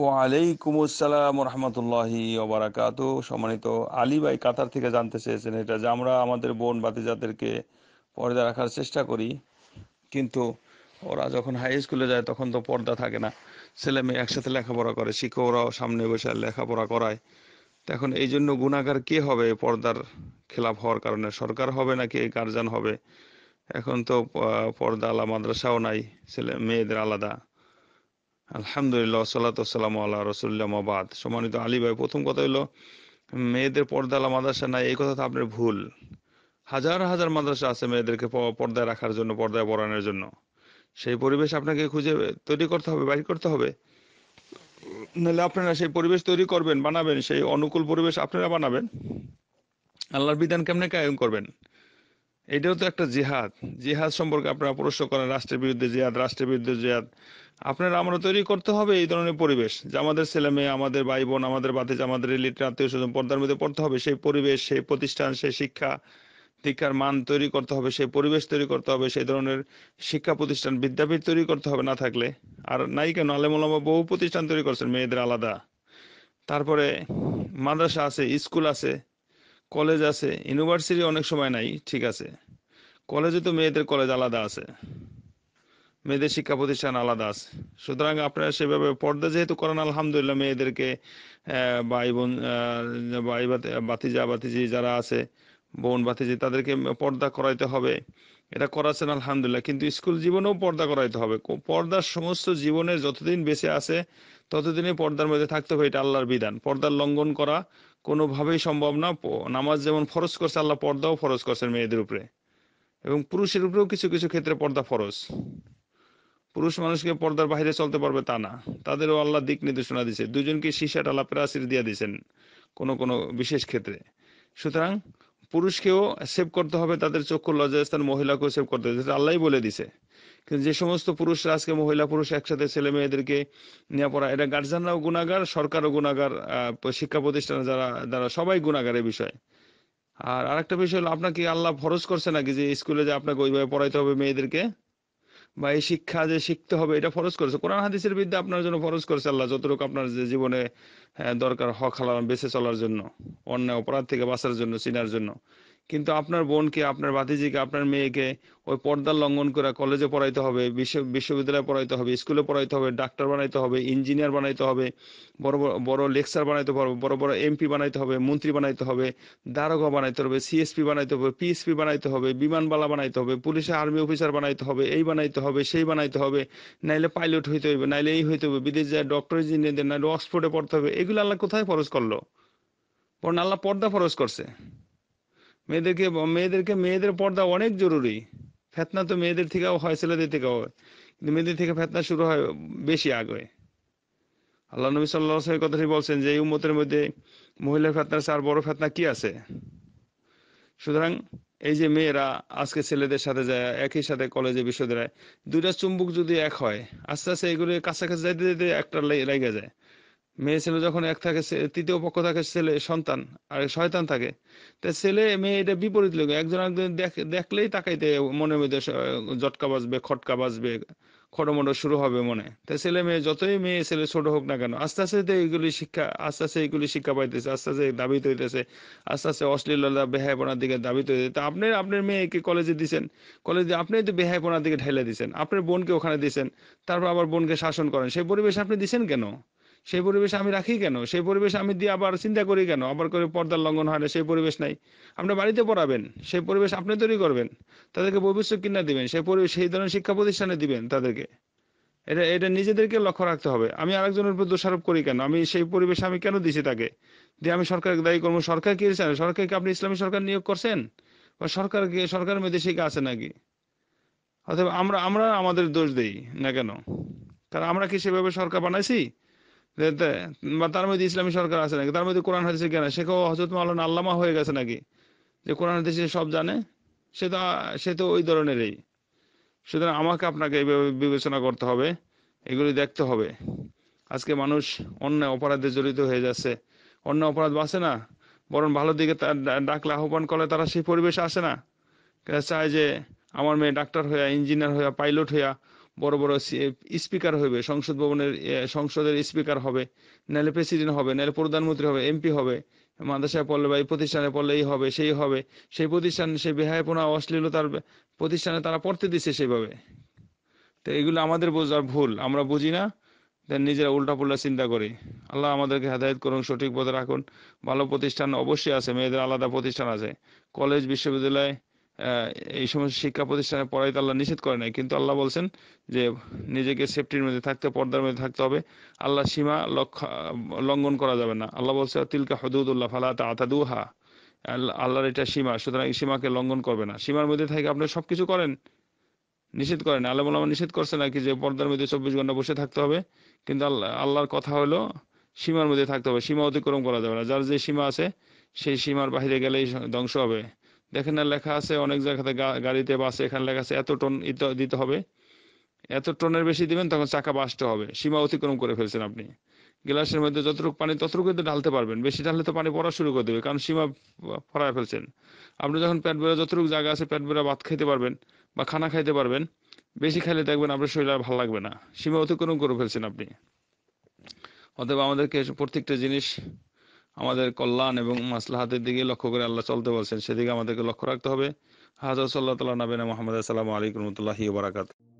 ওয়ালাইকুম আসসালাম রহমতুল্লাহি ওবরাকাত সম্মানিত আলী ভাই কাতার থেকে জানতে চেয়েছেন এটা যে আমরা আমাদের বোন বাতিজাদেরকে পর্দা রাখার চেষ্টা করি কিন্তু ওরা যখন হাই স্কুলে যায় তখন তো পর্দা থাকে না ছেলে মেয়ে একসাথে লেখাপড়া করে শিখে ওরাও সামনে বসে লেখাপড়া করায় এখন এই জন্য গুণাগার কে হবে পর্দার খেলাফ হওয়ার কারণে সরকার হবে নাকি গার্জান হবে এখন তো পর্দা আলা মাদ্রাসাও নাই ছেলে মেয়েদের আলাদা আলহামদুলিল্লাহ সাল্লাতাম আল্লাহ রসুল্লাহ মাবাদ সম্মানিত আলী ভাই প্রথম কথা হলো মেয়েদের পর্দালা মাদ্রাসা নাই এই কথা তো আপনার ভুল হাজার হাজার মাদ্রাসা আছে মেয়েদেরকে পর্দায় রাখার জন্য পর্দায় পড়ানোর জন্য সেই পরিবেশ আপনাকে খুঁজে তৈরি করতে হবে বাইর করতে হবে নাহলে আপনারা সেই পরিবেশ তৈরি করবেন বানাবেন সেই অনুকূল পরিবেশ আপনারা বানাবেন আল্লাহর বিধান কেমনে কায়ন করবেন এটাও তো একটা জিহাদ জিহাদ সম্পর্কে আপনারা প্রশ্ন করেন রাষ্ট্রের বিরুদ্ধে জিহাদ রাষ্ট্রের বিরুদ্ধে জিহাদ আপনারা আমরা তৈরি করতে হবে এই ধরনের পরিবেশ যে আমাদের ছেলে মেয়ে আমাদের ভাই বোন আমাদের বাতিজ আমাদের রিলেটিভ আত্মীয় স্বজন পর্দার মধ্যে পড়তে হবে সেই পরিবেশ সেই প্রতিষ্ঠান সেই শিক্ষা শিক্ষার মান তৈরি করতে হবে সেই পরিবেশ তৈরি করতে হবে সেই ধরনের শিক্ষা প্রতিষ্ঠান বিদ্যাপীঠ তৈরি করতে হবে না থাকলে আর নাই কেন আলেমুলামা বহু প্রতিষ্ঠান তৈরি করছেন মেয়েদের আলাদা তারপরে মাদ্রাসা আছে স্কুল আছে কলেজ আছে ইউনিভার্সিটি অনেক সময় নাই ঠিক আছে কলেজে তো মেয়েদের কলেজ আলাদা আছে মেয়েদের শিক্ষা প্রতিষ্ঠান আলাদা আছে সুতরাং আপনারা সেভাবে পর্দা যেহেতু করেন আলহামদুলিল্লাহ মেয়েদেরকে ভাই বোন ভাই বাতিজা বাতিজি যারা আছে বোন বাতিজি তাদেরকে পর্দা করাইতে হবে এটা করাচ্ছেন আলহামদুলিল্লাহ কিন্তু স্কুল জীবনেও পর্দা করাইতে হবে পর্দার সমস্ত জীবনের যতদিন বেঁচে আছে ততদিনই পর্দার মধ্যে থাকতে হবে এটা আল্লাহর বিধান পর্দার লঙ্ঘন করা কোনোভাবেই সম্ভব না নামাজ যেমন ফরজ করছে আল্লাহ পর্দাও ফরজ করছেন মেয়েদের উপরে এবং পুরুষের উপরেও কিছু কিছু ক্ষেত্রে পর্দা ফরজ পুরুষ মানুষকে পর্দার বাইরে চলতে পারবে তা না তাদেরও আল্লাহ দিক নির্দেশনা দিছে দুজনকে সীসা টালা আশির দিয়ে দিয়েছেন কোনো কোনো বিশেষ ক্ষেত্রে সুতরাং পুরুষকেও সেভ করতে হবে তাদের চক্ষু লজ্জাস্থান মহিলাকেও সেভ করতে হবে আল্লাহ বলে দিছে কিন্তু যে সমস্ত পুরুষরা আজকে মহিলা পুরুষ একসাথে ছেলে মেয়েদেরকে নিয়ে পড়া এটা গার্জেনরাও গুণাগার সরকারও গুণাগার শিক্ষা প্রতিষ্ঠানে যারা যারা সবাই গুণাগার এ বিষয়ে আর আরেকটা বিষয় হলো আপনাকে আল্লাহ ফরজ করছে নাকি যে স্কুলে যে আপনাকে ওইভাবে পড়াইতে হবে মেয়েদেরকে বা এই শিক্ষা যে শিখতে হবে এটা ফরজ করেছে কোরআন হাদিসের বিদ্যা আপনার জন্য ফরজ করেছে আল্লাহ যতটুকু আপনার যে জীবনে হ্যাঁ, দরকার হক হালাল বেঁচে চলার জন্য অন্যায় অপরাধ থেকে বাঁচার জন্য চিনার জন্য কিন্তু আপনার বোনকে আপনার ভাতিজিকে আপনার মেয়েকে ওই পর্দার লঙ্ঘন করে কলেজে পড়াইতে হবে বিশ্ববিদ্যালয়ে পড়াইতে হবে স্কুলে পড়াইতে হবে ডাক্তার বানাইতে হবে ইঞ্জিনিয়ার বানাইতে হবে বড় বড় বড় লেকচার বানাইতে পারবে বড় বড় এমপি বানাইতে হবে মন্ত্রী বানাইতে হবে দারোগা বানাইতে হবে সিএসপি বানাইতে হবে পিএসপি বানাইতে হবে বিমানবালা বানাইতে হবে পুলিশে আর্মি অফিসার বানাইতে হবে এই বানাইতে হবে সেই বানাইতে হবে নাইলে পাইলট হইতে হবে নাইলে এই হইতে হবে বিদেশ যায় ডক্টর ইঞ্জিনিয়ারদের নাইলে অক্সফোর্ডে পড়তে হবে এগুলো আল্লাহ কোথায় ফরজ করলো বরং আল্লাহ পর্দা ফরজ করছে মেয়েদেরকে মেয়েদেরকে মেয়েদের পর্দা অনেক জরুরি ফেতনা তো মেয়েদের থেকেও হয় ছেলেদের থেকেও হয় কিন্তু মেয়েদের থেকে ফেতনা শুরু হয় বেশি আগে আল্লাহ নবী সাল্লাহ কথাটি বলছেন যে এই উম্মতের মধ্যে মহিলার ফেতনার চার বড় ফেতনা কি আছে সুতরাং এই যে মেয়েরা আজকে ছেলেদের সাথে যায় একই সাথে কলেজে বিশ্ববিদ্যালয় দুইটা চুম্বুক যদি এক হয় আস্তে আস্তে এগুলো কাছাকাছি যাইতে যেতে একটা লেগে যায় মেয়ে ছেলে যখন এক থাকে তৃতীয় পক্ষ থাকে ছেলে সন্তান আর শয়তান থাকে তা ছেলে মেয়ে এটা বিপরীত লোক একজন একজন দেখলেই তাকাইতে মনের মধ্যে জটকা বাজবে খটকা বাজবে খটমটো শুরু হবে মনে তাই ছেলে মেয়ে যতই মেয়ে ছেলে ছোট হোক না কেন আস্তে আস্তে তো এইগুলি শিক্ষা আস্তে আস্তে এইগুলি শিক্ষা পাইতেছে আস্তে আস্তে দাবিত হইতেছে আস্তে আস্তে অশ্লীলতা বেহায়পনার দিকে দাবিত হইতেছে তা আপনি আপনার মেয়েকে কলেজে দিছেন কলেজে আপনি তো বেহায়পনার দিকে ঠেলে দিছেন আপনার বোনকে ওখানে দিছেন তারপর আবার বোনকে শাসন করেন সেই পরিবেশ আপনি দিছেন কেন সেই পরিবেশে আমি রাখি কেন সেই পরিবেশে আমি দিয়ে আবার চিন্তা করি কেন আবার করে পর্দার লঙ্ঘন হয় না সেই পরিবেশ নাই আপনার বাড়িতে পড়াবেন সেই পরিবেশ আপনি তৈরি করবেন তাদেরকে ভবিষ্যৎ কিনা দিবেন সেই পরিবেশ সেই ধরনের শিক্ষা প্রতিষ্ঠানে দিবেন তাদেরকে এটা এটা নিজেদেরকে লক্ষ্য রাখতে হবে আমি আরেকজনের উপর দোষারোপ করি কেন আমি সেই পরিবেশে আমি কেন দিছি তাকে দিয়ে আমি সরকারকে দায়ী করবো সরকার কি সরকারকে আপনি ইসলামী সরকার নিয়োগ করছেন বা সরকারকে সরকারের মধ্যে শিক্ষা আছে নাকি অথবা আমরা আমরা আমাদের দোষ দেই না কেন কারণ আমরা কি সেভাবে সরকার বানাইছি বা তার মধ্যে ইসলামী সরকার আছে নাকি তার মধ্যে কোরআন হাদিসের জ্ঞান সে সেখানে হজরত মাওলানা আল্লামা হয়ে গেছে নাকি যে কোরআন হাদিসে সব জানে সে তো সে তো ওই ধরনেরই সুতরাং আমাকে আপনাকে এইভাবে বিবেচনা করতে হবে এগুলি দেখতে হবে আজকে মানুষ অন্য অপরাধে জড়িত হয়ে যাচ্ছে অন্য অপরাধ বাঁচে না বরং ভালো দিকে ডাকলে আহ্বান করলে তারা সেই পরিবেশে আসে না চায় যে আমার মেয়ে ডাক্তার হইয়া ইঞ্জিনিয়ার হইয়া পাইলট হইয়া বড় বড় স্পিকার হবে সংসদ ভবনের সংসদের স্পিকার হবে নাহলে প্রেসিডেন্ট হবে নাহলে প্রধানমন্ত্রী হবে এমপি হবে মাদ্রাসায় পড়লে বা এই প্রতিষ্ঠানে পড়লে এই হবে সেই হবে সেই প্রতিষ্ঠান সেই বেহায়পনা অশ্লীলতার প্রতিষ্ঠানে তারা পড়তে দিচ্ছে সেভাবে তো এগুলো আমাদের বোঝার ভুল আমরা বুঝি না নিজেরা উল্টাপুল্টা চিন্তা করি আল্লাহ আমাদেরকে হেদায়ত করুন সঠিক পথে রাখুন ভালো প্রতিষ্ঠান অবশ্যই আছে মেয়েদের আলাদা প্রতিষ্ঠান আছে কলেজ বিশ্ববিদ্যালয় এই সমস্ত শিক্ষা প্রতিষ্ঠানে পড়াইতে আল্লাহ নিষেধ করে নাই কিন্তু আল্লাহ বলছেন যে নিজেকে সেফটির মধ্যে থাকতে পর্দার মধ্যে থাকতে হবে আল্লাহ সীমা লক্ষ্য লঙ্ঘন করা যাবে না আল্লাহ বলছে তিলকা হদুদুল্লাহ ফালা দুহা আল্লাহর এটা সীমা সুতরাং এই সীমাকে লঙ্ঘন করবে না সীমার মধ্যে থেকে আপনি সবকিছু করেন নিষেধ করেন আল্লাহ আমার নিষেধ করছে নাকি যে পর্দার মধ্যে চব্বিশ ঘন্টা বসে থাকতে হবে কিন্তু আল্লাহ আল্লাহর কথা হলো সীমার মধ্যে থাকতে হবে সীমা অতিক্রম করা যাবে না যার যে সীমা আছে সেই সীমার বাহিরে গেলেই ধ্বংস হবে দেখেন না লেখা আছে অনেক জায়গাতে গাড়িতে বাসে এখানে লেখা আছে এত টন দিতে হবে এত টনের বেশি দিবেন তখন চাকা বাসতে হবে সীমা অতিক্রম করে ফেলছেন আপনি গ্লাসের মধ্যে যতটুকু পানি ততটুকু ঢালতে পারবেন বেশি ঢাললে তো পানি পড়া শুরু করে দেবে কারণ সীমা ফরায় ফেলছেন আপনি যখন পেট বেড়া যতটুকু জায়গা আছে পেট বেড়া ভাত খেতে পারবেন বা খানা খাইতে পারবেন বেশি খাইলে দেখবেন আপনার শরীর আর ভালো লাগবে না সীমা অতিক্রম করে ফেলছেন আপনি অতএব আমাদেরকে প্রত্যেকটা জিনিস আমাদের কল্যাণ এবং মাসলাহাতের দিকে লক্ষ্য করে আল্লাহ চলতে বলছেন সেদিকে আমাদেরকে লক্ষ্য রাখতে হবে হাজার সাল্লাহ তাল্লাহ নাবিনা মোহাম্মদ আসসালামু আলাইকুম রহমতুল্লাহি